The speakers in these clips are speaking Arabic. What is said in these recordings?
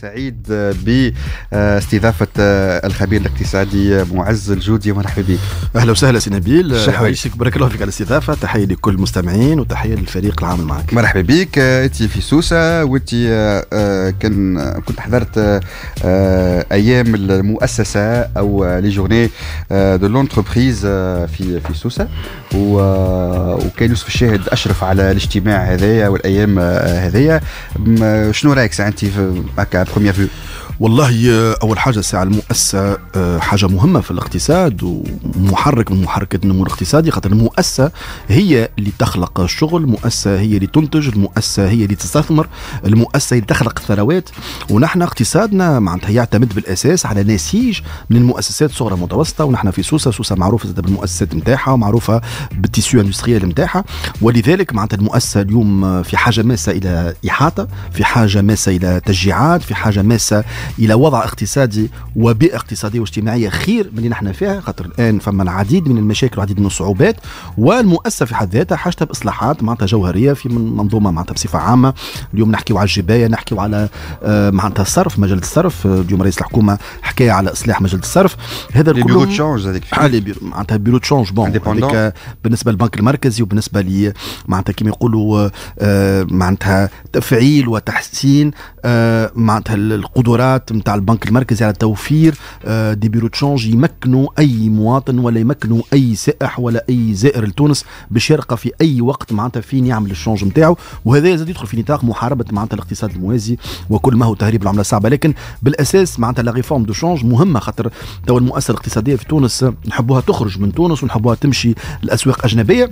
سعيد باستضافة الخبير الاقتصادي معز الجودي مرحبا بك. أهلا وسهلا سي نبيل يعيشك بارك الله فيك على الاستضافة تحية لكل المستمعين وتحية للفريق العامل معك. مرحبا بك أنت في سوسة وأنت آه، كان كنت حضرت آه، أيام المؤسسة أو لي جورني دو لونتربريز في في سوسة آه، وكان يوسف الشاهد أشرف على الاجتماع هذايا والأيام هذايا شنو رأيك أنت à première vue. والله آه، اول حاجه الساعه المؤسسه آه، حاجه مهمه في الاقتصاد ومحرك من محركات النمو الاقتصادي خاطر المؤسسه هي اللي تخلق الشغل المؤسسه هي اللي تنتج المؤسسه هي اللي تستثمر المؤسسه اللي تخلق الثروات ونحن اقتصادنا معناتها يعتمد بالاساس على نسيج من المؤسسات صغرى متوسطه ونحن في سوسه سوسه معروفه زاد بالمؤسسات نتاعها ومعروفه بالتيسيو اندستريال نتاعها ولذلك معناتها المؤسسه اليوم آه، في حاجه ماسه الى احاطه في حاجه ماسه الى تشجيعات في حاجه ماسه الى وضع اقتصادي وبيئه اقتصاديه واجتماعيه خير من اللي نحن فيها خاطر الان فما العديد من المشاكل والعديد من الصعوبات والمؤسسه في حد ذاتها حاجتها باصلاحات معناتها جوهريه في منظومه معناتها بصفه عامه اليوم نحكيو على الجبايه نحكيو على آه، معناتها الصرف مجال الصرف آه، اليوم رئيس الحكومه حكايه على اصلاح مجال الصرف هذا الكل تشونج هذيك معناتها بيرو تشونج بون بالنسبه للبنك المركزي وبالنسبه لي معناتها كما يقولوا آه، معناتها تفعيل وتحسين معناتها القدرات الاجراءات نتاع البنك المركزي على توفير آه، دي بيرو تشونج يمكنوا اي مواطن ولا يمكنوا اي سائح ولا اي زائر لتونس باش في اي وقت معناتها فين يعمل الشونج نتاعو وهذا زاد يدخل في نطاق محاربه معناتها الاقتصاد الموازي وكل ما هو تهريب العمله الصعبه لكن بالاساس معناتها لا ريفورم دو شونج مهمه خاطر تو المؤسسه الاقتصاديه في تونس نحبوها تخرج من تونس ونحبوها تمشي لاسواق اجنبيه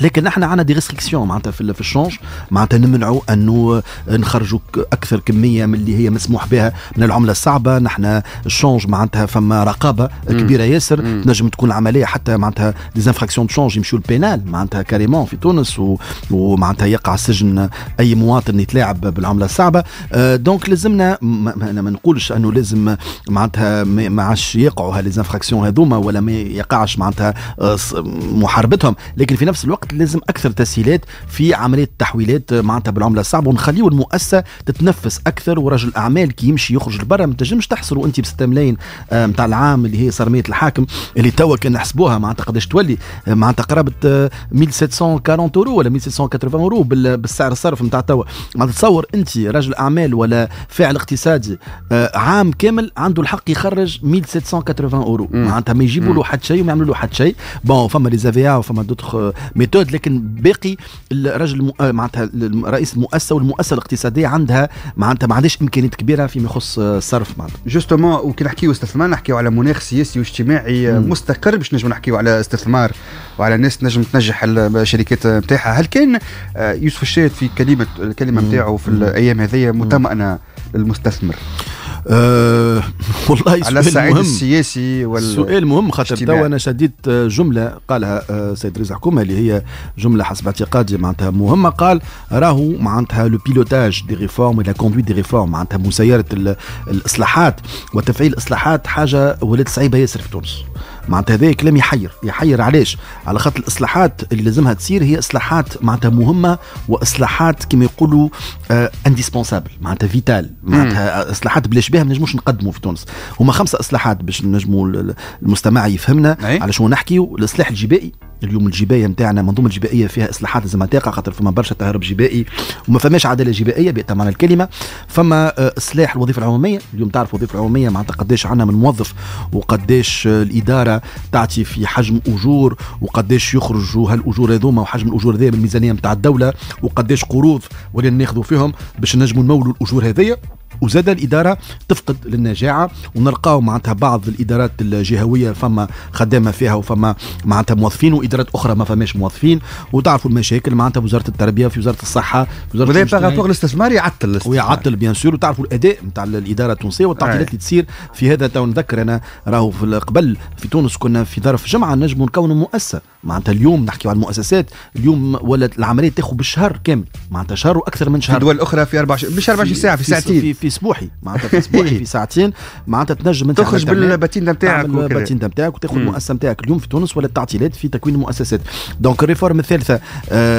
لكن نحن عندنا دي ريستريكسيون معناتها في, في الشونج معناتها نمنعوا انه نخرجوا اكثر كميه من اللي هي مسموح بها من العمله الصعبه نحن الشونج معناتها فما رقابه كبيره ياسر تنجم تكون العمليه حتى معناتها ديزانفراكسيون شونج يمشيو البينال معناتها كاريمون في تونس و... ومعناتها يقع السجن اي مواطن يتلاعب بالعمله الصعبه أه دونك لازمنا ما... انا ما نقولش انه لازم معناتها ما عادش يقعوا هالديزانفراكسيون هذوما ولا ما يقعش معناتها آه، محاربتهم لكن في نفس الوقت الوقت لازم اكثر تسهيلات في عمليه التحويلات آه، معناتها بالعمله الصعبه ونخليو المؤسسه تتنفس اكثر ورجل اعمال كي يمشي يخرج لبرا ما تنجمش تحصروا انت ب 6 ملايين نتاع آه، العام اللي هي صرميه الحاكم اللي توا كان نحسبوها معناتها قداش تولي آه، معناتها قرابه 1740 اورو ولا 1780 اورو بالسعر الصرف نتاع توا معناتها تصور انت رجل اعمال ولا فاعل اقتصادي عام كامل عنده الحق يخرج 1780 اورو معناتها ما يجيبوا له حد شيء وما يعملوا له حد شيء بون فما لي زافيا وفما دوتخ ميثود لكن باقي الرجل آه، معناتها رئيس المؤسسه والمؤسسه الاقتصاديه عندها معناتها ما عندهاش امكانيات كبيره فيما يخص آه، الصرف معناتها جوستومون وكي نحكيو استثمار نحكيو على مناخ سياسي واجتماعي آه، مستقر باش نجم نحكيو على استثمار وعلى ناس تنجم تنجح الشركات نتاعها هل كان يوسف الشاهد في كلمه الكلمه نتاعو في الايام هذه مطمئنه للمستثمر أه والله سؤال على الصعيد السياسي وال... سؤال مهم خاطر توا انا شديت آه، جمله قالها السيد آه، رزق حكومه اللي هي جمله حسب اعتقادي معناتها مهمه قال راهو معناتها لو بيلوتاج دي ريفورم ولا كوندويت دي ريفورم معناتها مسيره الاصلاحات وتفعيل الاصلاحات حاجه ولات صعيبه ياسر في تونس معناتها هذا كلام يحير يحير علاش على خاطر الاصلاحات اللي لازمها تصير هي اصلاحات معناتها مهمه واصلاحات كما يقولوا آه انديسبونسابل معناتها فيتال معناتها اصلاحات بلاش بها ما نجموش نقدموا في تونس هما خمسه اصلاحات باش نجموا المستمع يفهمنا على شنو نحكيو الاصلاح الجبائي اليوم الجبايه نتاعنا منظومه الجبائيه فيها اصلاحات لازم تقع خاطر فما برشا تهرب جبائي وما فماش عداله جبائيه بأتى معنى الكلمه فما آه، اصلاح الوظيفه العموميه اليوم تعرف الوظيفه العموميه معناتها قداش عندنا من موظف وقداش آه، الاداره تعطي في حجم اجور وقداش يخرجوا هالاجور هذوما وحجم الاجور هذيا من الميزانيه نتاع الدوله وقداش قروض ولا ناخذوا فيهم باش نجموا نمولوا الاجور هذيا وزاد الاداره تفقد للنجاعه ونلقاو معناتها بعض الادارات الجهويه فما خدامه فيها وفما معناتها موظفين وادارات اخرى ما فماش موظفين وتعرفوا المشاكل معناتها وزاره التربيه في وزاره الصحه في وزاره الاستثمار يعطل الاستثمار ويعطل بيان سور وتعرفوا الاداء نتاع الاداره التونسيه والتعطيلات اللي تصير في هذا تو نذكر انا راهو في قبل في تونس كنا في ظرف جمعه نجم نكونوا مؤسسه معناتها اليوم نحكي على المؤسسات اليوم ولا العمليه تاخذ بالشهر كامل معناتها شهر واكثر من شهر في دول اخرى في 24 مش 24 ساعه في ساعتين في, في صبوحي معناتها في صبوحي إيه. في ساعتين معناتها تنجم انت تخرج بالباتيندا نتاعك الباتيندا نتاعك وتاخذ المؤسسه نتاعك اليوم في تونس ولا التعطيلات في تكوين المؤسسات دونك الريفورم الثالثه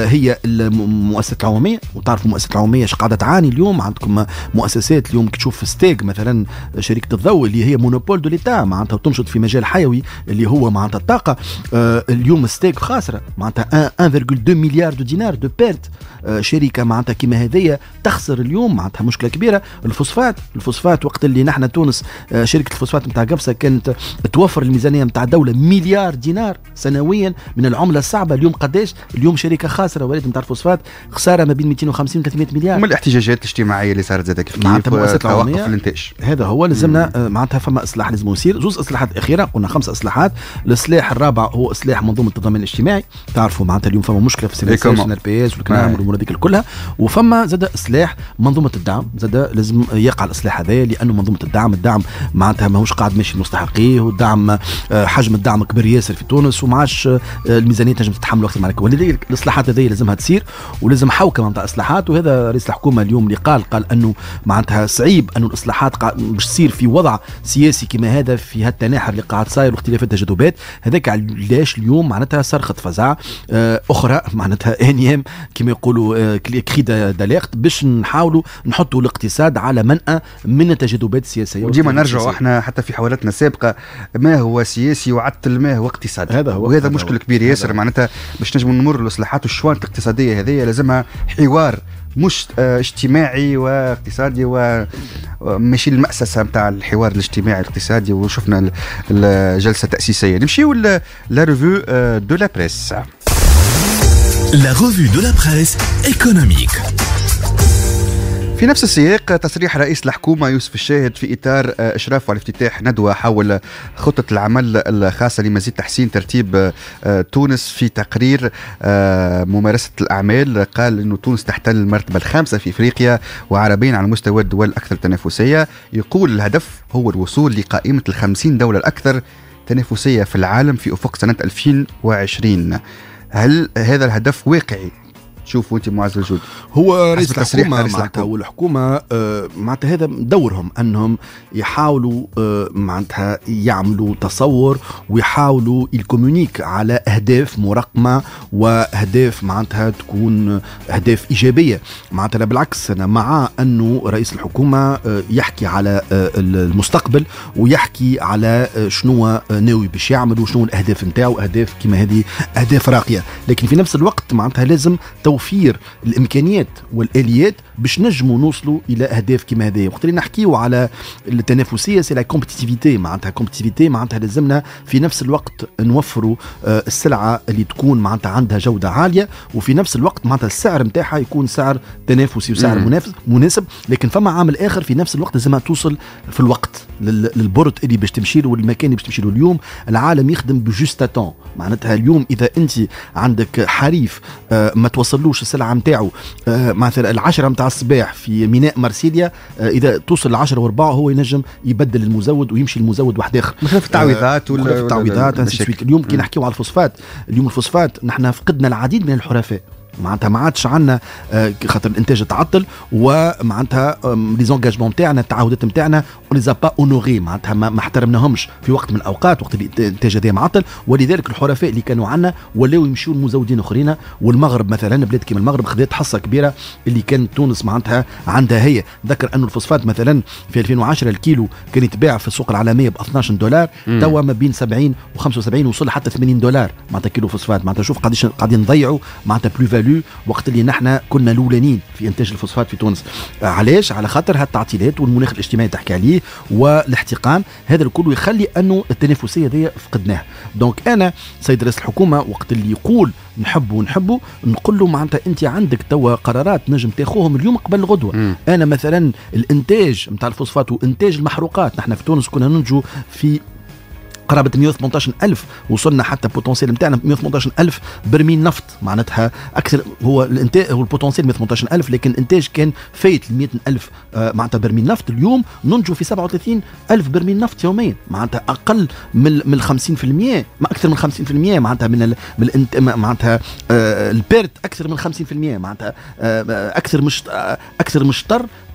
هي المؤسسه العموميه وتعرف المؤسسه العموميه اش قاعده تعاني اليوم عندكم مؤسسات اليوم كي تشوف ستيك مثلا شركه الضوء اللي هي مونوبول دو ليتا معناتها تنشط في مجال حيوي اللي هو معناتها الطاقه آه، اليوم ستيك خاسره معناتها 1.2 مليار دو دينار دو بيرت آه، شركه معناتها كيما هذيا تخسر اليوم معناتها مشكله كبيره الفوسفات الفوسفات وقت اللي نحن تونس آه، شركه الفوسفات نتاع قبسة كانت توفر الميزانيه نتاع الدوله مليار دينار سنويا من العمله الصعبه اليوم قداش اليوم شركه خاسره وليد نتاع الفوسفات خساره ما بين 250 و 300 مليار ومن الاحتجاجات الاجتماعيه اللي صارت زادك كيف نعم، معناتها المؤسسات العموميه الانتاج هذا هو لازمنا آه، معناتها فما اصلاح لازم يصير زوز اصلاحات اخيره قلنا خمس اصلاحات الاصلاح الرابع هو اصلاح منظومه التضامن الاجتماعي تعرفوا معناتها اليوم فما مشكله في السيناريو إيه، بي اس والكلام والامور هذيك كلها وفما زاد اصلاح منظومه الدعم زاد لازم يقع الاصلاح هذا لانه منظومه الدعم الدعم معناتها ماهوش قاعد ماشي لمستحقيه والدعم آه، حجم الدعم كبير ياسر في تونس وما عادش آه، الميزانيه تنجم تتحمل اكثر من ولذلك الاصلاحات هذه لازمها تصير ولازم حوكمه نتاع اصلاحات وهذا رئيس الحكومه اليوم اللي قال قال انه معناتها صعيب انه الاصلاحات باش تصير في وضع سياسي كما هذا في هالتناحر اللي قاعد صاير واختلاف التجاذبات هذاك علاش اليوم معناتها صرخه فزع آه، اخرى معناتها انيام كما يقولوا كريدا دلاقت باش نحاولوا نحطوا الاقتصاد على على منأى من التجاذبات السياسيه وديما نرجع احنا حتى في حوالاتنا السابقه ما هو سياسي وعدل ما هو اقتصادي هذا هو وهذا مشكل كبير ياسر معناتها باش نجم نمر الاصلاحات الشوان الاقتصاديه هذه لازمها حوار مش آه، اجتماعي واقتصادي ماشي المأسسة نتاع الحوار الاجتماعي الاقتصادي وشفنا الجلسة التأسيسية نمشيو لا ريفو دو لا بريس لا ريفو دو لا بريس ايكونوميك في نفس السياق تصريح رئيس الحكومة يوسف الشاهد في إطار آه، إشرافه على افتتاح ندوة حول خطة العمل الخاصة لمزيد تحسين ترتيب آه، تونس في تقرير آه، ممارسة الأعمال قال أن تونس تحتل المرتبة الخامسة في إفريقيا وعربيا على مستوى الدول الأكثر تنافسية يقول الهدف هو الوصول لقائمة الخمسين دولة الأكثر تنافسية في العالم في أفق سنة 2020 هل هذا الهدف واقعي تشوفوا انت معز الجود هو رئيس الحكومه معناتها والحكومه آه، معناتها هذا دورهم انهم يحاولوا آه، معناتها يعملوا تصور ويحاولوا الكومونيك على اهداف مرقمه واهداف معناتها تكون آه، اهداف ايجابيه معناتها بالعكس انا مع انه رئيس الحكومه يحكي على المستقبل ويحكي على شنو ناوي باش يعمل وشنو الاهداف نتاعو اهداف كما هذه اهداف راقيه لكن في نفس الوقت معناتها لازم توفيق توفير الامكانيات والاليات باش نجموا نوصلوا الى اهداف كيما هذا وقت اللي نحكيو على التنافسيه سي لا كومبتيتيفيتي معناتها كومبتيتيفيتي معناتها لازمنا في نفس الوقت نوفروا آه، السلعه اللي تكون معناتها عندها جوده عاليه وفي نفس الوقت معناتها السعر نتاعها يكون سعر تنافسي وسعر منافس مناسب لكن فما عامل اخر في نفس الوقت لازمها توصل في الوقت للبرد اللي باش تمشي له والمكان اللي باش تمشي له اليوم العالم يخدم بجوست اتون معناتها اليوم اذا انت عندك حريف آه، ما توصلوش السلعه نتاعو آه، معناتها العشره نتاع الصباح في ميناء مرسيليا آه، اذا توصل ل 10 وربع هو ينجم يبدل المزود ويمشي المزود واحد اخر بخلاف التعويضات ولا آه، بخلاف التعويضات آه، اليوم كي نحكيو على الفوسفات اليوم الفوسفات نحن فقدنا العديد من الحرفاء معناتها ما عادش عندنا خاطر الانتاج تعطل ومعناتها لي زونجاجمون نتاعنا التعهدات نتاعنا ولي با اونوري معناتها ما احترمناهمش في وقت من الاوقات وقت اللي الانتاج هذا معطل ولذلك الحرفاء اللي كانوا عندنا ولاو يمشوا لمزودين اخرين والمغرب مثلا بلاد كيما المغرب خذات حصه كبيره اللي كانت تونس معناتها عندها هي ذكر انه الفوسفات مثلا في 2010 الكيلو كان يتباع في السوق العالميه ب 12 دولار توا ما بين 70 و 75 وصل حتى 80 دولار معناتها كيلو فوسفات معناتها شوف قاعدين قاعدين نضيعوا معناتها بلو فاليو وقت اللي نحن كنا الاولانيين في انتاج الفوسفات في تونس علاش على خاطر هالتعطيلات والمناخ الاجتماعي تحكي عليه والاحتقان هذا الكل يخلي انه التنافسيه هذه فقدناها دونك انا سيد رئيس الحكومه وقت اللي يقول نحبه ونحبه نقول له معناتها انت عندك توا قرارات نجم تاخوهم اليوم قبل الغدوه مم. انا مثلا الانتاج نتاع الفوسفات وانتاج المحروقات نحن في تونس كنا ننجو في قرابه 118 الف وصلنا حتى البوتنسيال نتاعنا 118 الف برميل نفط معناتها اكثر هو الانتاج هو البوتنسيال 118 الف لكن الانتاج كان فايت 100 الف آه، معناتها برميل نفط اليوم ننجو في 37 الف برميل نفط يوميا معناتها اقل من من 50% ما اكثر من 50% معناتها من ال من معناتها آه، البيرت اكثر من 50% معناتها آه، اكثر مش اكثر مش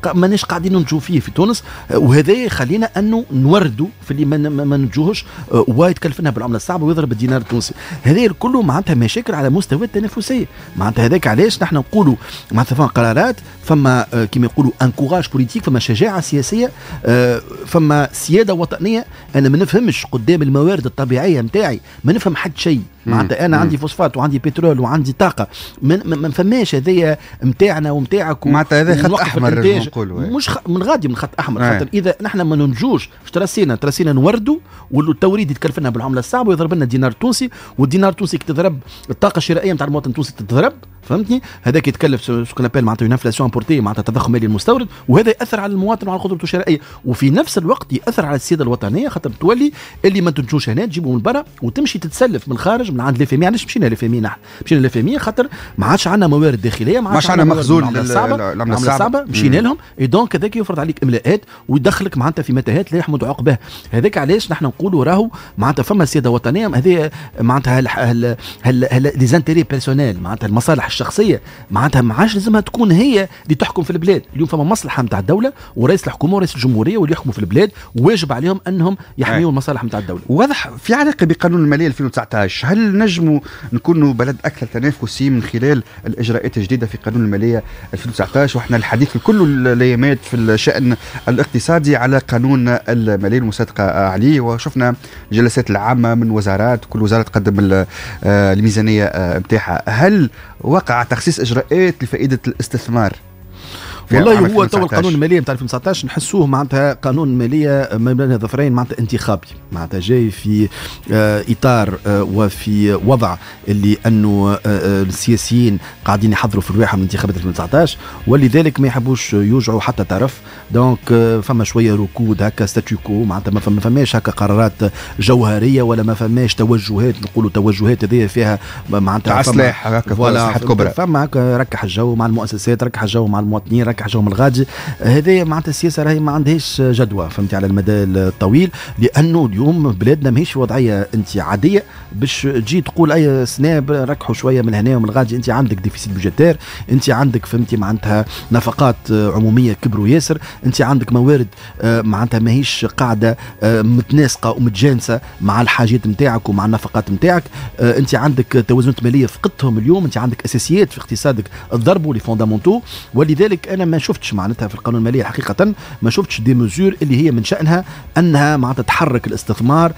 ماناش قاعدين نجو فيه في تونس آه، وهذا يخلينا انه نوردوا في اللي ما آه، وايد ويتكلفنا بالعمله الصعبه ويضرب الدينار التونسي هذا كله معناتها مشاكل على مستوى التنافسيه معناتها هذاك علاش نحن نقولوا معناتها فما قرارات فما آه، كما يقولوا انكوراج بوليتيك فما شجاعه سياسيه فما سياده وطنيه انا ما نفهمش قدام الموارد الطبيعيه نتاعي ما نفهم حد شيء معناتها انا عندي فوسفات وعندي بترول وعندي طاقه ما فماش هذايا نتاعنا ونتاعك معناتها هذا خط احمر نقولوا مش خ... من غادي من خط احمر خاطر اذا نحن ما ننجوش ترسينا تراسينا نوردوا والتوريد يتكلف يتكلفنا بالعمله الصعبه ويضرب لنا دينار تونسي والدينار التونسي كي تضرب الطاقه الشرائيه نتاع المواطن التونسي تضرب فهمتني هذا كيتكلف سكون ابل معناتها اون انفلاسيون امبورتي معناتها تضخم مالي المستورد وهذا ياثر على المواطن وعلى قدرته الشرائيه وفي نفس الوقت ياثر على السياده الوطنيه خاطر تولي اللي ما تنتجوش هنا تجيبه من برا وتمشي تتسلف من الخارج من عند لي فيمي علاش مشينا لي فيمي نحن مشينا لي فيمي خاطر ما عادش عندنا موارد داخليه ما عادش عندنا مخزون العمله الصعبه مشينا لهم اي دونك هذاك يفرض عليك املاءات ويدخلك معناتها في متاهات لا يحمد عقباه هذاك علاش نحن نقولوا راهو معناتها فما سياده وطنيه هذه معناتها هل هل هل ليزانتيري بيرسونيل معناتها المصالح الشخصيه معناتها ما عادش لازمها تكون هي اللي تحكم في البلاد اليوم فما مصلحه نتاع الدوله ورئيس الحكومه ورئيس الجمهوريه واللي يحكموا في البلاد واجب عليهم انهم يحميوا المصالح نتاع الدوله واضح في علاقه بقانون الماليه 2019 هل نجموا نكونوا بلد اكثر تنافسي من خلال الاجراءات الجديده في قانون الماليه 2019 واحنا الحديث كله الايامات في الشان الاقتصادي على قانون الماليه المصادقه عليه وشفنا الجلسات العامه من وزارات كل وزاره تقدم آه، الميزانيه نتاعها آه، هل وقع تخصيص اجراءات لفائده الاستثمار والله هو تو القانون الماليه نتاع 2019 نحسوه معناتها قانون ماليه ما بين ظفرين معناتها انتخابي معناتها جاي في آه، اطار آه، وفي وضع اللي انه آه، السياسيين قاعدين يحضروا في من انتخابات 2019 ولذلك ما يحبوش يوجعوا حتى طرف دونك فما شويه ركود هكا ستاتيكو معناتها ما فما فماش هكا قرارات جوهريه ولا ما فماش توجهات نقولوا توجهات هذه فيها معناتها سلاح هكا كبرى فما هكا ركح الجو مع المؤسسات ركح الجو مع المواطنين ركح هكا الغادي هذايا معناتها السياسه راهي ما عندهاش جدوى فهمتي على المدى الطويل لانه اليوم بلادنا ماهيش وضعيه انت عاديه باش تجي تقول اي سناب ركحوا شويه من هنا ومن الغادي انت عندك ديفيسيت بوجيتير انت عندك فهمتي معناتها نفقات عموميه كبروا ياسر انت عندك موارد آه، معناتها ماهيش قاعده آه، متناسقه ومتجانسه مع الحاجات نتاعك ومع النفقات نتاعك آه، انت عندك توازنات ماليه فقدتهم اليوم انت عندك اساسيات في اقتصادك تضربوا لي فوندامونتو ولذلك انا ما شفتش معناتها في القانون الماليه حقيقه ما شفتش دي مزور اللي هي من شانها انها معناتها تحرك الاستثمار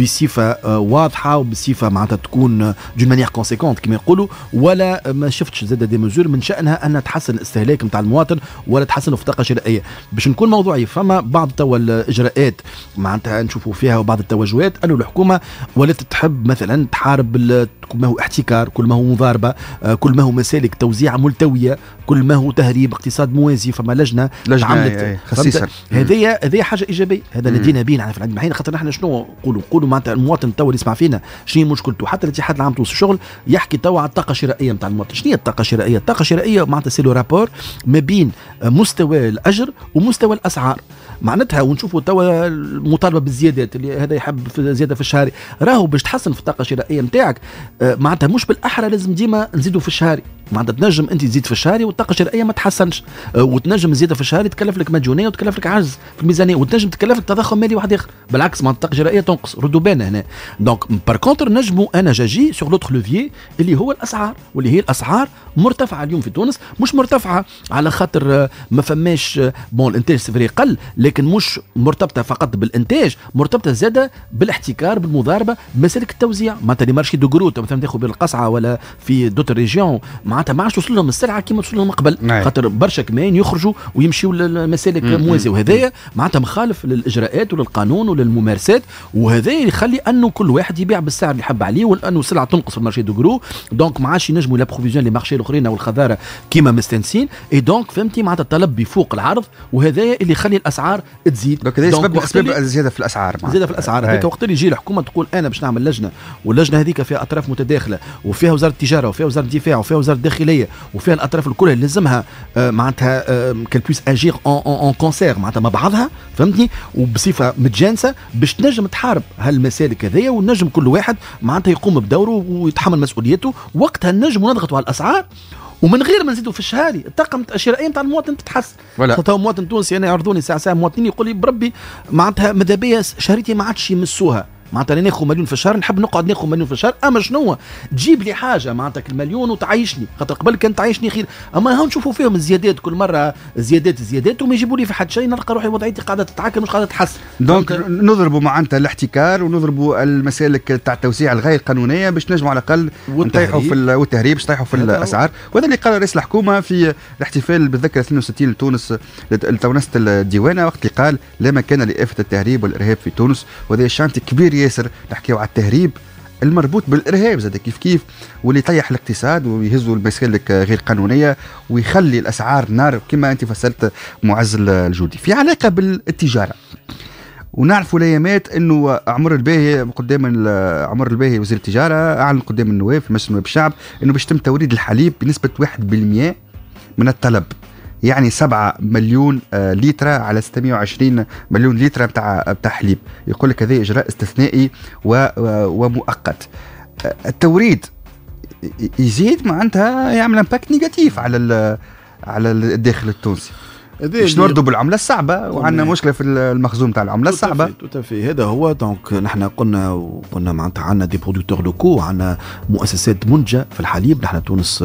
بصفه آه، واضحه وبصفه معناتها تكون دون مانيير كونسيكونت كما يقولوا ولا آه، ما شفتش زاد دي مزور من شانها انها تحسن الاستهلاك نتاع المواطن ولا تحسن الطاقه الشرائيه باش نكون موضوعي فما بعض توا الاجراءات معناتها نشوفوا فيها وبعض التوجهات انه الحكومه ولات تحب مثلا تحارب كل ما هو احتكار كل ما هو مضاربه آه، كل ما هو مسالك توزيع ملتويه كل ما هو تهريب اقتصاد موازي فما لجنه لجنه عملت إيه، إيه، خصيصا هذايا هذايا حاجه ايجابيه هذا اللي دينا بيه نحن في خاطر نحن شنو نقولوا نقولوا معناتها المواطن توا اللي يسمع فينا شنو مشكلته حتى الاتحاد العام التونسي الشغل يحكي توا على الطاقه الشرائيه نتاع المواطن شنو هي الطاقه الشرائيه الطاقه الشرائيه معناتها سي لو رابور ما بين مستوى الاجر ومستوى الاسعار معناتها ونشوفوا توا المطالبه بالزيادات اللي هذا يحب في زياده في الشهري راهو باش تحسن في الطاقه الشرائيه نتاعك آه، معناتها مش بالاحرى لازم ديما نزيدوا في الشهري معناتها تنجم انت تزيد في الشهري والطاقه الشرائيه ما تحسنش آه، وتنجم زياده في الشهري تكلف لك مديونيه وتكلف لك عجز في الميزانيه وتنجم تكلف لك تضخم مالي واحد اخر بالعكس معناتها الطاقه الشرائيه تنقص ردوا بالنا هنا دونك بار كونتر نجموا انا جاجي سور لوتر لوفي اللي هو الاسعار واللي هي الاسعار مرتفعه اليوم في تونس مش مرتفعه على خاطر آه، ما فماش بون آه، الانتاج السفري قل لكن مش مرتبطه فقط بالانتاج مرتبطه زاده بالاحتكار بالمضاربه بمسالك التوزيع معناتها لي مارشي دو جروت مثلا تاخذ بالقصعه ولا في دوت ريجيون مع معناتها ما عادش توصل لهم السلعه كما توصل لهم قبل نعم. خاطر برشا كمان يخرجوا ويمشيوا للمسالك موازيه وهذايا معناتها مخالف للاجراءات وللقانون وللممارسات وهذا يخلي انه كل واحد يبيع بالسعر اللي حب عليه وانه السلعه تنقص في المارشي دو جرو دونك ما عادش ينجموا بروفيزيون لي مارشي الاخرين او الخضاره كيما مستانسين اي دونك فهمتي معناتها الطلب بيفوق العرض وهذا اللي يخلي الاسعار تزيد دونك هذا سبب اسباب الزياده في الاسعار الزياده في الاسعار إيه. هذاك وقت اللي يجي الحكومه تقول انا باش نعمل لجنه واللجنه هذيك فيها اطراف متداخله وفيها وزاره التجاره وفيها وزاره الدفاع وفيها وزاره الداخليه وفيها الاطراف الكل اللي لازمها آه، معناتها كان بيس اجير اون كونسير معناتها مع بعضها فهمتني وبصفه متجانسه باش تنجم تحارب هالمسالك هذيا ونجم كل واحد معناتها يقوم بدوره ويتحمل مسؤوليته وقتها نجم نضغطوا على الاسعار ومن غير ما نزيدوا في الشهاري الطاقم الشرائيه نتاع المواطن تتحسن تو مواطن تونسي انا يعرضوني ساعه ساعه مواطنين يقول لي بربي معناتها ماذا بيا شهريتي ما عادش يمسوها معناتها انا ناخذ مليون في الشهر نحب نقعد ناخذ مليون في الشهر اما شنو تجيب لي حاجه معناتها المليون وتعيشني خاطر قبل كان تعيشني خير اما هاو نشوفوا فيهم الزيادات كل مره زيادات زيادات وما يجيبوا لي في حد شيء نلقى روحي وضعيتي قاعده تتعكر مش قاعده تحسن دونك نضربوا معناتها الاحتكار ونضربوا المسالك تاع التوسيع الغير قانونيه باش نجموا على الاقل نطيحوا في والتهريب باش نطيحوا في الاسعار وهذا اللي قال رئيس الحكومه في الاحتفال بالذكرى 62 لتونس لتونس الديوانه وقت اللي قال لا مكان لافه التهريب والارهاب في تونس وهذا شانتي كبير ياسر نحكيو على التهريب المربوط بالارهاب زاد كيف كيف واللي يطيح الاقتصاد ويهزوا المسالك غير قانونيه ويخلي الاسعار نار كما انت فسرت معز الجودي في علاقه بالتجاره ونعرفوا الايامات انه عمر الباهي قدام عمر الباهي وزير التجاره اعلن قدام النواب في مجلس النواب الشعب انه باش تم توريد الحليب بنسبه 1% من الطلب يعني 7 مليون آه، لتر على 620 مليون لتر بتاع آه، بتاع حليب يقول لك هذا اجراء استثنائي آه، ومؤقت التوريد يزيد معناتها يعمل امباكت نيجاتيف على على الداخل التونسي باش نردوا بالعمله الصعبه وعندنا مشكله في المخزون تاع العمله الصعبه في هذا هو دونك نحن قلنا وقلنا معناتها عندنا دي برودكتور لوكو عندنا مؤسسات منتجه في الحليب نحن تونس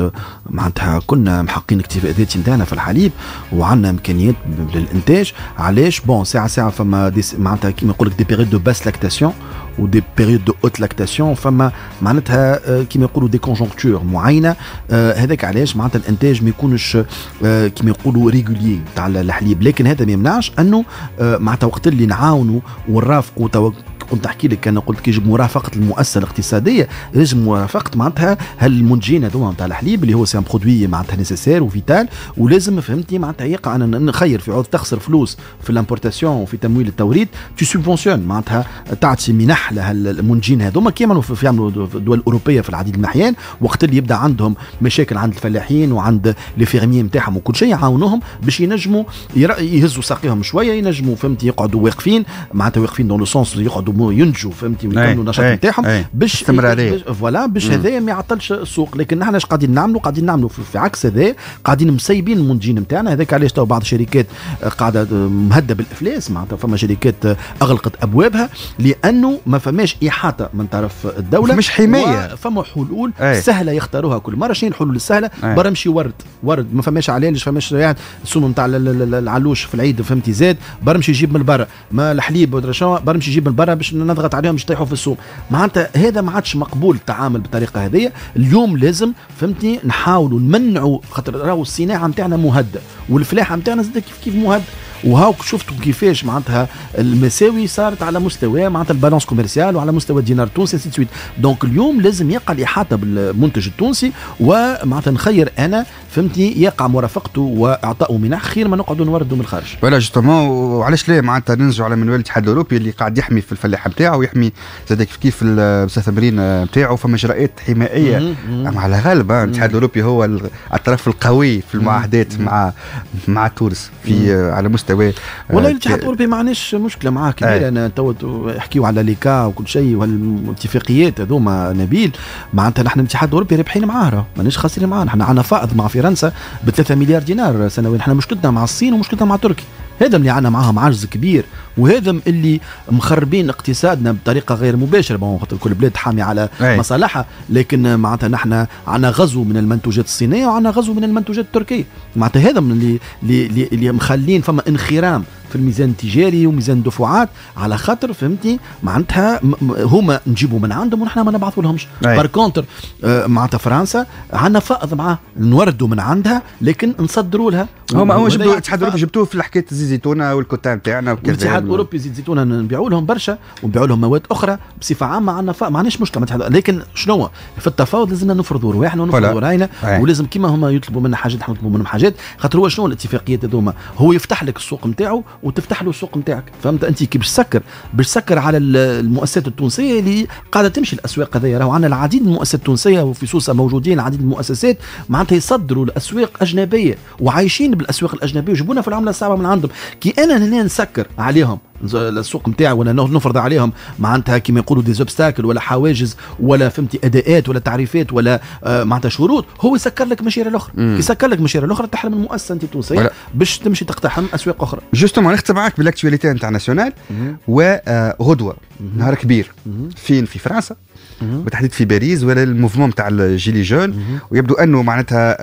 معناتها كنا محقين اكتفاء ذاتي نتاعنا في الحليب وعندنا امكانيات للانتاج علاش بون ساعه ساعه فما معناتها كيما يقول لك دي بيريود دو باس لاكتاسيون ودي بيريود دو اوت لاكتاسيون فما معناتها آه، كيما يقولوا دي كونجونكتور معينه آه، هذاك علاش معناتها الانتاج ما يكونش آه، كيما يقولوا ريغولي تاع الحليب لكن هذا ما يمنعش انه معناتها وقت اللي نعاونوا ونرافقوا كنت احكي لك انا قلت كي مرافقه المؤسسه الاقتصاديه يجب مرافقه معناتها هالمنتجين هذوما نتاع الحليب اللي هو سي برودوي معناتها نيسيسير وفيتال ولازم فهمتي معناتها يقع انا نخير في عوض تخسر فلوس في الامبورتاسيون وفي تمويل التوريد تو سوبونسيون معناتها تعطي منح لهالمنتجين هذوما كيما في يعملوا الدول الاوروبيه في العديد من الاحيان وقت اللي يبدا عندهم مشاكل عند الفلاحين وعند لي فيرمي نتاعهم وكل شيء يعاونوهم باش ينجموا يهزوا ساقيهم شويه ينجموا فهمتي يقعدوا واقفين معناتها واقفين دون لو سونس يقعدوا مو ينجوا فهمتي ويكملوا إيه، النشاط إيه، نتاعهم إيه، باش استمراريه فوالا باش هذايا ما يعطلش السوق لكن نحن اش قاعدين نعملوا قاعدين نعملوا في عكس هذا قاعدين مسيبين المنتجين نتاعنا هذاك علاش تو بعض الشركات آه، قاعده آه، مهدده بالافلاس معناتها فما شركات آه، اغلقت ابوابها لانه ما فماش احاطه من طرف الدوله مش حمايه فما حلول أي. سهله يختاروها كل مره شنو الحلول السهله برا مشي ورد ورد ما فماش علاش فماش يعني السوم نتاع العلوش في العيد فهمتي زاد برمشي يجيب من برا ما الحليب برمشي يجيب من برا باش نضغط عليهم باش يطيحوا في السوم معناتها هذا ما عادش مقبول التعامل بالطريقه هذه اليوم لازم فهمتني نحاولوا نمنعوا خاطر راهو الصناعه نتاعنا مهدده والفلاحه نتاعنا زاد كيف كيف مهدده وهاو شفتوا كيفاش معناتها المساوي صارت على مستوى معناتها البالانس كوميرسيال وعلى مستوى الدينار التونسي سيت سويت دونك اليوم لازم يقع الاحاطه بالمنتج التونسي ومعناتها نخير انا فهمتني يقع مرافقته واعطائه منح خير ما نقعدوا نوردوا من الخارج. فوالا جوستومون وعلاش لا معناتها ننزلوا على منوال الاتحاد الاوروبي اللي قاعد يحمي في الفلاحه نتاعه ويحمي زاد كيف كيف المستثمرين نتاعه فما اجراءات حمائيه مع الغالب الاتحاد الاوروبي هو الطرف القوي في المعاهدات مع مع تونس في على مستوى محتوى والله الاتحاد الاوروبي ما عندناش مشكله معاه كبيره آه. انا تو احكيوا على ليكا وكل شيء والاتفاقيات هذوما نبيل معناتها نحن الاتحاد الاوروبي رابحين معاه ماناش خاسرين معاه نحن عندنا فائض مع فرنسا ب 3 مليار دينار سنويا نحن مشكلتنا مع الصين ومشكلتنا مع تركيا هذا اللي عندنا معاهم عجز كبير وهذا اللي مخربين اقتصادنا بطريقه غير مباشره بون خاطر كل بلاد حامي على أي. مصالحها لكن معناتها نحن عندنا غزو من المنتوجات الصينيه وعندنا غزو من المنتوجات التركيه معناتها هذا من اللي اللي, اللي مخلين فما انخرام في الميزان التجاري وميزان الدفعات على خاطر فهمتني معناتها هما نجيبوا من عندهم ونحن ما نبعثوا لهمش بار كونتر آه، معناتها فرنسا عندنا فائض معاه نوردوا من عندها لكن نصدروا لها هما هو جبتوه جبتوه في حكايه الزيتونه والكوتان تاعنا وكذا الاتحاد الاوروبي زيت زيتون نبيعوا لهم برشا ونبيعوا لهم مواد اخرى بصفه عامه عندنا ما عندناش مشكله لكن شنو في التفاوض لازمنا نفرضوا رواحنا ونفرضوا راينا ولازم كيما هما يطلبوا منا حاجات نحن نطلبوا منهم حاجات خاطر هو شنو الاتفاقيات هذوما هو يفتح لك السوق نتاعو وتفتح له السوق نتاعك فهمت انت كي باش تسكر باش تسكر على المؤسسات التونسيه اللي قاعده تمشي الاسواق هذيا راهو عندنا العديد من المؤسسات التونسيه وفي سوسه موجودين العديد من المؤسسات معناتها يصدروا الاسواق اجنبيه وعايشين بالاسواق الاجنبيه وجبونا في العمله الصعبه من عندهم كي انا هنا نسكر عليهم come السوق نتاعي ولا نفرض عليهم معناتها كما يقولوا دي زوبستاكل ولا حواجز ولا فهمتي اداءات ولا تعريفات ولا آه، معناتها شروط هو يسكر لك مشاريع الاخرى يسكر لك مشاريع الاخرى تحرم المؤسسه انت التونسيه باش تمشي تقتحم اسواق اخرى جوستومون نختم معاك بالاكتواليتي انترناسيونال وغدوه نهار كبير فين في فرنسا بالتحديد في باريس ولا الموفمون تاع الجيلي جون ويبدو انه معناتها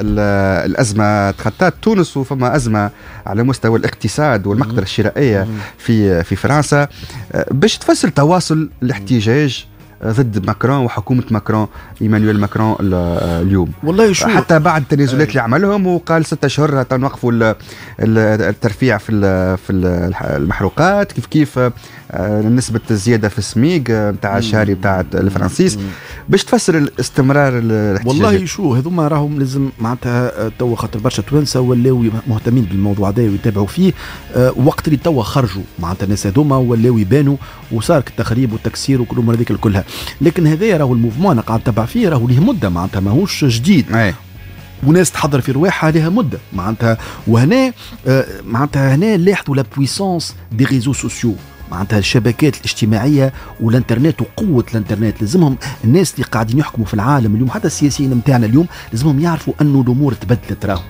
الازمه تخطات تونس وفما ازمه على مستوى الاقتصاد والمقدره الشرائيه في آه، في فرنسا آه، باش تفسر تواصل الاحتجاج ضد ماكرون وحكومه ماكرون ايمانويل ماكرون آه، اليوم والله شو حتى بعد التنازلات إيه. اللي عملهم وقال ستة اشهر نوقفوا الترفيع في في المحروقات كيف كيف آه، نسبه الزياده في السميق نتاع آه، الشهري نتاع الفرنسيس باش تفسر الاستمرار والله شو هذوما راهم لازم معناتها تو خاطر برشا توانسه ولاو مهتمين بالموضوع هذا ويتابعوا فيه وقت اللي توا خرجوا معناتها الناس هذوما ولاو يبانوا وصار التخريب والتكسير وكل الامور هذيك كلها لكن هذايا راهو الموفمون انا قاعد نتبع فيه راهو ليه مده معناتها ماهوش جديد أي. وناس تحضر في رواحها لها مده معناتها وهنا آه، معناتها هنا لاحظوا لا بويسونس دي ريزو سوسيو معناتها الشبكات الاجتماعيه والانترنت وقوه الانترنت لازمهم الناس اللي قاعدين يحكموا في العالم اليوم حتى السياسيين نتاعنا اليوم لازمهم يعرفوا انه الامور تبدلت راهو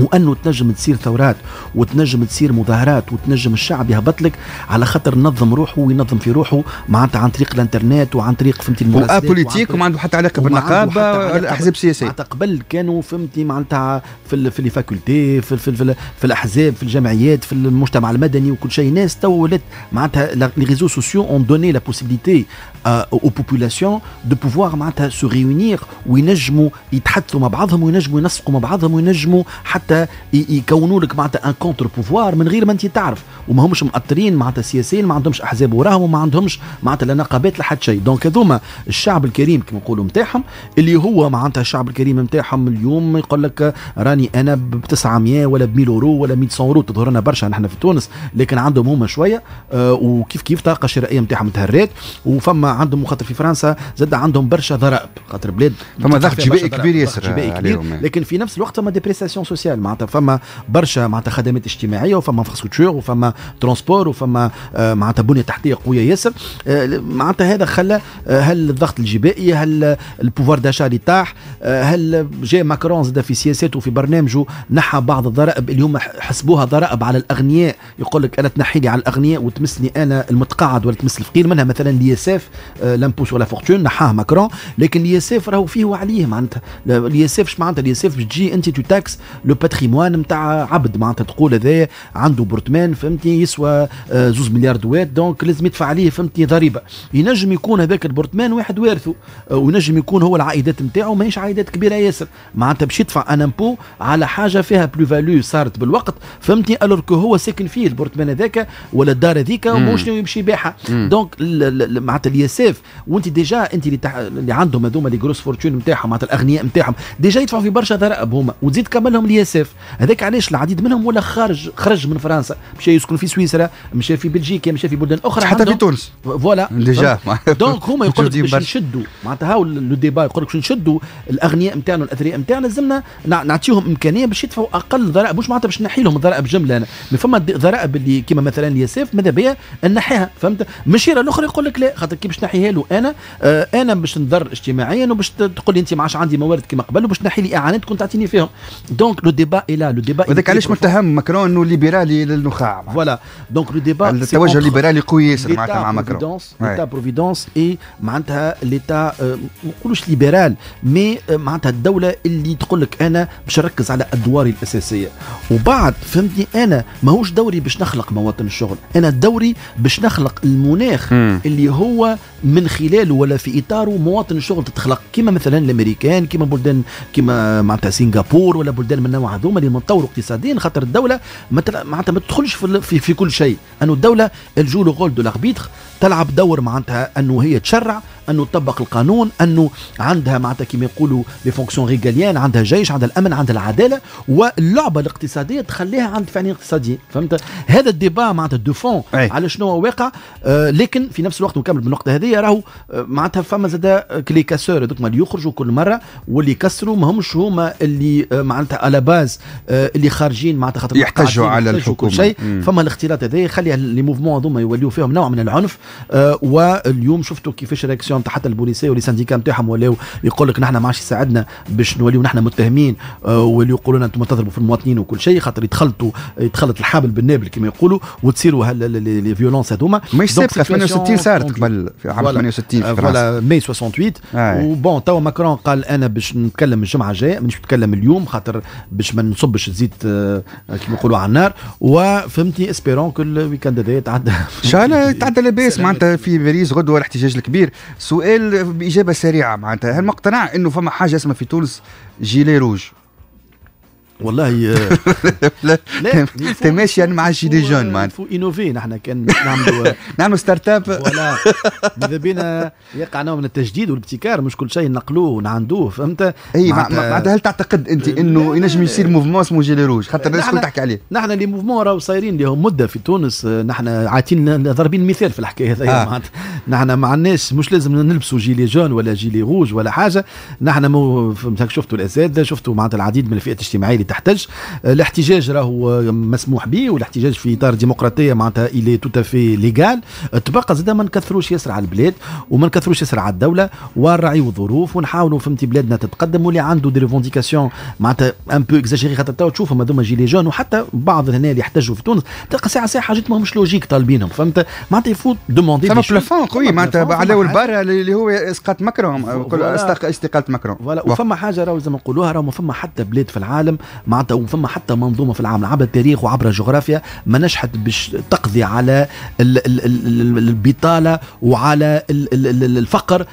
وانه تنجم تصير ثورات وتنجم تصير مظاهرات وتنجم الشعب يهبط لك على خاطر نظم روحه وينظم في روحه معناتها عن طريق الانترنت وعن طريق فهمتي المراسلات وابوليتيك وما عنده حتى علاقه بالنقابه الاحزاب السياسيه قبل كانوا فهمتي معناتها في ال في الفاكولتي في, في, في, في الاحزاب في الجمعيات في المجتمع المدني وكل شيء ناس تو ولات معناتها لي ريزو سوسيو اون دوني لا بوسيبيليتي او بوبولاسيون دو بوفوار معناتها سو ريونير وينجموا يتحدثوا مع بعضهم وينجموا ينسقوا مع بعضهم وينجموا حتى معناتها يكونوا لك معناتها ان كونتر بوفوار من غير ما انت تعرف وما همش مأطرين معناتها سياسيين ما عندهمش احزاب وراهم وما عندهمش معناتها لا نقابات لا حد شيء دونك هذوما الشعب الكريم كما نقولوا نتاعهم اللي هو معناتها الشعب الكريم نتاعهم اليوم يقول لك راني انا ب 900 ولا ب 1000 اورو ولا 100 اورو تظهر لنا برشا نحن في تونس لكن عندهم هما شويه آه، وكيف كيف طاقه شرائيه نتاعهم تهرات وفما عندهم خاطر في فرنسا زاد عندهم برشا ضرائب خاطر بلاد فما ضغط جبائي كبير ياسر لكن في نفس الوقت فما ديبريساسيون سوسيال سوسيال معناتها فما برشا معناتها خدمات اجتماعيه وفما انفراستركتور وفما ترونسبور وفما آه، معناتها بنيه تحتيه قويه ياسر آه، معناتها هذا خلى آه، هل الضغط الجبائي هل البوفار داشا اللي طاح هل جاء ماكرون زاد في سياساته وفي برنامجه نحى بعض الضرائب اللي هم حسبوها ضرائب على الاغنياء يقول لك انا تنحي لي على الاغنياء وتمسني انا المتقاعد ولا تمس الفقير منها مثلا الياساف لامبوس ولا فورتون نحاه ماكرون لكن الياساف راهو فيه وعليه معناتها الياساف اش معناتها الياساف تجي انت تو تاكس لو الباتريمون نتاع عبد معناتها تقول هذايا عنده برتمان فهمتني يسوى آه، زوز مليار دوات دونك لازم يدفع عليه فهمتني ضريبه ينجم يكون هذاك البرتمان واحد وارثه آه، وينجم يكون هو العائدات نتاعو ماهيش عائدات كبيره ياسر معناتها باش يدفع ان امبو على حاجه فيها بلو فاليو صارت بالوقت فهمتني كو هو ساكن فيه البرتمان هذاك ولا الدار هذيك ومش يمشي يبيعها دونك معناتها اليساف وانت ديجا انت اللي, تح... اللي عندهم هذوما لي جروس فورتون نتاعهم معناتها الاغنياء نتاعهم ديجا يدفعوا في برشا ضرائب هما وتزيد كملهم الياساف للاسف هذاك علاش العديد منهم ولا خارج خرج من فرنسا مشى يسكن في سويسرا مشى في بلجيكا مشى في بلدان اخرى حتى في تونس فوالا ديجا دونك هما يقول لك باش نشدوا معناتها لو ديبا يقول لك نشدوا الاغنياء نتاعنا والاثرياء نتاعنا لازمنا نعطيهم امكانيه باش يدفعوا اقل ضرائب مش معناتها باش نحي لهم الضرائب جمله انا ما فما ضرائب اللي كيما مثلا الياساف ماذا بيا نحيها فهمت مشير الاخر يقول لك لا خاطر كي باش نحيها له انا آه انا باش نضر اجتماعيا وباش تقول لي انت ما عادش عندي موارد كيما قبل وباش نحي لي اعانات كنت تعطيني فيهم دونك لو ديبا est لو ديبا هذاك علاش متهم ماكرون انه ليبرالي للنخاع. فوالا دونك لو ديبا التوجه الليبرالي قوي ياسر معناتها مع ماكرون. ليتا بروفيدونس اي معناتها ليتا euh, ما نقولوش ليبرال مي euh, معناتها الدولة اللي تقول لك انا باش نركز على ادواري الاساسية. وبعد فهمتني انا ماهوش دوري باش نخلق مواطن الشغل، انا دوري باش نخلق المناخ اللي هو من خلاله ولا في اطاره مواطن الشغل تتخلق كما مثلا الامريكان كما بلدان كما معناتها سنغافور ولا بلدان من نوع هذوما اللي منطوروا اقتصاديا خاطر الدوله معناتها ما تدخلش في, في, في كل شيء انه الدوله الجو لو غول دو تلعب دور معناتها انه هي تشرع انه تطبق القانون انه عندها معناتها كما يقولوا لي فونكسيون ريغاليان عندها جيش عندها الامن عندها العداله واللعبه الاقتصاديه تخليها عند فعليا اقتصاديين فهمت هذا الديبا معناتها دو فون على شنو هو واقع آه لكن في نفس الوقت نكمل بالنقطه هذه راهو آه، معناتها فما زاد كلي كاسور هذوك اللي يخرجوا كل مره واللي يكسروا ما همش هما اللي آه، معناتها على باز آه، اللي خارجين معناتها خاطر يحتجوا على الحكومه شيء فما الاختلاط هذا يخلي لي موفمون هذوما يوليو فيهم نوع من العنف آه واليوم شفتوا كيفاش رياكسيون اليوم حتى البوليسيه سانديكا نتاعهم ولاو يقول لك نحن ما عادش يساعدنا باش نوليو نحن متهمين آه، واللي يقولوا لنا انتم تضربوا في المواطنين وكل شيء خاطر يتخلطوا يتخلط الحابل بالنابل كما يقولوا وتصيروا لي فيولونس هذوما ماهيش سابقه 68 صارت قبل في عام 68 في euh, فرنسا ماي 68 وبون توا ماكرون قال انا باش نتكلم الجمعه الجايه مانيش نتكلم اليوم خاطر باش ما نصبش الزيت آه، كما يقولوا على النار وفهمتي اسبيرون كل الويكاند هذا يتعدى ان شاء الله يتعدى لاباس معناتها في باريس غدوه الاحتجاج الكبير سؤال باجابه سريعه معناتها هل مقتنع انه فما حاجه اسمها في تونس جيلي روج والله آه، لا انت ماشي يعني مع شي دي جون معناتها فو انوفي نحن كان نعملوا آه، نعملوا ستارت اب فوالا ماذا بينا يقع نوع من التجديد والابتكار مش كل شيء نقلوه ونعندوه فهمت اي معناتها هل تعتقد انت انه ينجم يصير موفمون اسمه جيلي روج خاطر الناس كل تحكي عليه نحن اللي موفمون راهو صايرين لهم مده في تونس آه، نحن عاطين ضاربين مثال في الحكايه هذه معناتها نحن ما عندناش مش لازم نلبسوا جيلي جون ولا جيلي روج ولا حاجه نحن شفتوا الاساتذه شفتوا معناتها العديد من الفئات الاجتماعيه تحتج آه، الاحتجاج راهو آه، مسموح به والاحتجاج في اطار ديمقراطيه معناتها الي تو في ليغال تبقى زاد ما نكثروش ياسر على البلاد وما نكثروش ياسر على الدوله ونراعيو الظروف ونحاولوا فهمتي بلادنا تتقدم واللي عنده دي ريفونديكاسيون معناتها ان بو اكزاجيري خاطر تو تشوفهم هذوما جيلي جون وحتى بعض هنا اللي يحتجوا في تونس تلقى ساعه ساعه حاجات ماهمش لوجيك طالبينهم فهمت معناتها يفوت دوموندي فما بلافون قوي معناتها على البر اللي هو اسقاط مكرهم استقاله مكرون فوالا وفما حاجه راهو لازم نقولوها راهو فما حتى بلاد في العالم معناتها وفما حتى منظومه في العالم عبر التاريخ وعبر الجغرافيا ما نجحت باش تقضي على البطاله وعلى الفقر 100%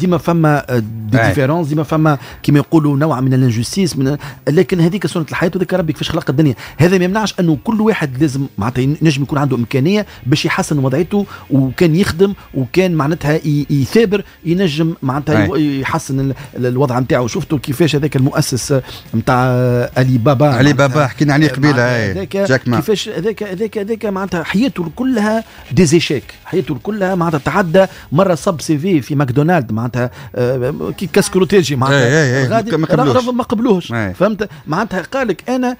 ديما فما دي آه، ديفيرونس ديما فما كما يقولوا نوع من الانجستيس من لكن هذيك سنه الحياه وذيك ربي كيفاش خلق الدنيا هذا ما يمنعش انه كل واحد لازم معناتها نجم يكون عنده امكانيه باش يحسن وضعيته وكان يخدم وكان معناتها يثابر ينجم معناتها يحسن الوضع نتاعو شفتوا كيفاش هذاك المؤسس نتاع آه، آه، علي بابا علي بابا حكينا عليه آه، قبيله إيه، جاك ما كيفاش هذاك هذاك هذاك معناتها حياته كلها ديزيشيك حياته كلها معناتها تعدى مره صب سي في في ماكدونالد معناتها آه، كي كاسكروتيجي معناتها إيه، إيه، غادي ما قبلوهش فهمت معناتها قال لك انا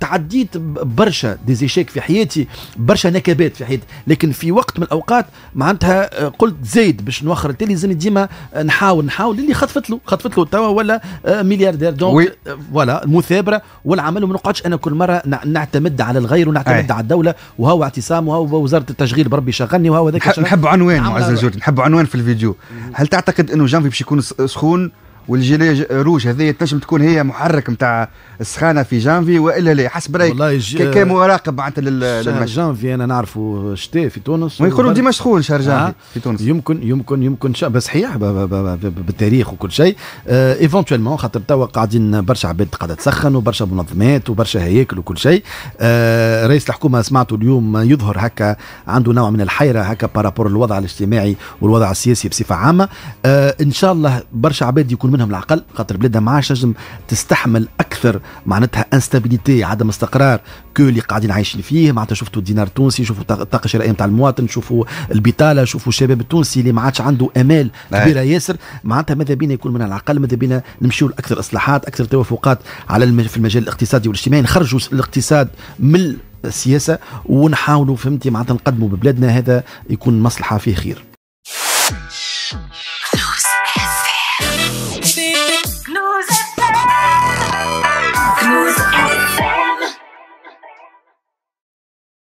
تعديت برشا ديزيشيك في حياتي برشا نكبات في حياتي لكن في وقت من الاوقات معناتها قلت زيد باش نوخر التالي لازم ديما نحاول نحاول اللي خطفت له خطفت له توا ولا ملياردير دونك فوالا مثابره والعمل وما نقعدش انا كل مره نعتمد على الغير ونعتمد أي. على الدوله وهو اعتصام وهو وزاره التشغيل بربي شغلني وهو ذاك نحب عنوان معز جورج نحب عنوان في الفيديو هل تعتقد انه جانفي باش يكون سخون والجيلي روج هذه تنجم تكون هي محرك نتاع السخانه في جانفي والا لا حسب رايك كي آه، مراقب معناتها للمشي جانفي انا نعرفه شتاء في تونس ويقولوا ديما سخون شهر جانفي آه. في تونس يمكن يمكن يمكن بس صحيح بالتاريخ وكل شيء ايفونتوالمون آه، خاطر توا قاعدين برشا عباد قاعده تسخن وبرشا منظمات وبرشا هياكل وكل شيء رئيس الحكومه سمعته اليوم يظهر هكا عنده نوع من الحيره هكا بارابور الوضع الاجتماعي والوضع السياسي بصفه عامه ان شاء الله برشا عباد يكون منهم العقل خاطر بلادنا ما عادش تنجم تستحمل اكثر معناتها انستابيليتي عدم استقرار كو اللي قاعدين عايشين فيه معناتها شفتوا الدينار التونسي شوفوا الطاقه الشرائيه نتاع المواطن شوفوا البطاله شوفوا الشباب التونسي اللي ما عادش عنده امال نعم. كبيره ياسر معناتها ماذا بينا يكون من على الاقل ماذا بينا نمشيو لاكثر اصلاحات اكثر توافقات على المج- في المجال الاقتصادي والاجتماعي نخرجوا الاقتصاد من السياسه ونحاولوا فهمتي معناتها نقدموا ببلادنا هذا يكون مصلحه فيه خير